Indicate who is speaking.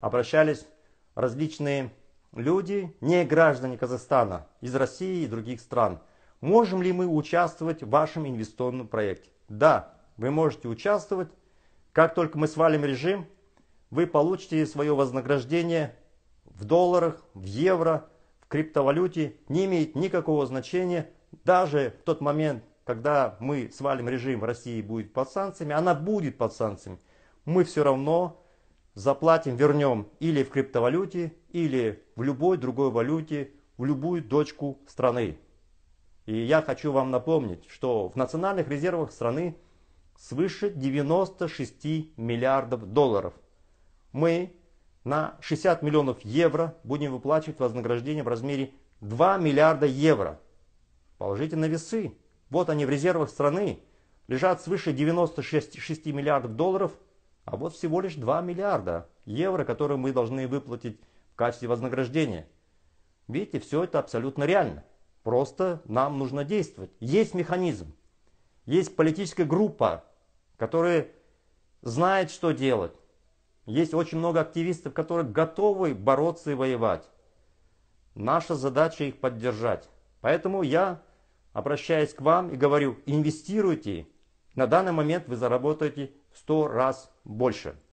Speaker 1: обращались различные люди, не граждане Казахстана, из России и других стран. Можем ли мы участвовать в вашем инвестиционном проекте? Да, вы можете участвовать. Как только мы свалим режим, вы получите свое вознаграждение в долларах, в евро, в криптовалюте. Не имеет никакого значения. Даже в тот момент, когда мы свалим режим, в России будет под санкциями, она будет под санкциями. Мы все равно заплатим, вернем или в криптовалюте, или в любой другой валюте, в любую дочку страны. И я хочу вам напомнить, что в национальных резервах страны свыше 96 миллиардов долларов. Мы на 60 миллионов евро будем выплачивать вознаграждение в размере 2 миллиарда евро. Положите на весы. Вот они в резервах страны. Лежат свыше 96 миллиардов долларов – а вот всего лишь 2 миллиарда евро, которые мы должны выплатить в качестве вознаграждения. Видите, все это абсолютно реально. Просто нам нужно действовать. Есть механизм. Есть политическая группа, которая знает, что делать. Есть очень много активистов, которые готовы бороться и воевать. Наша задача их поддержать. Поэтому я обращаюсь к вам и говорю, инвестируйте на данный момент вы заработаете в сто раз больше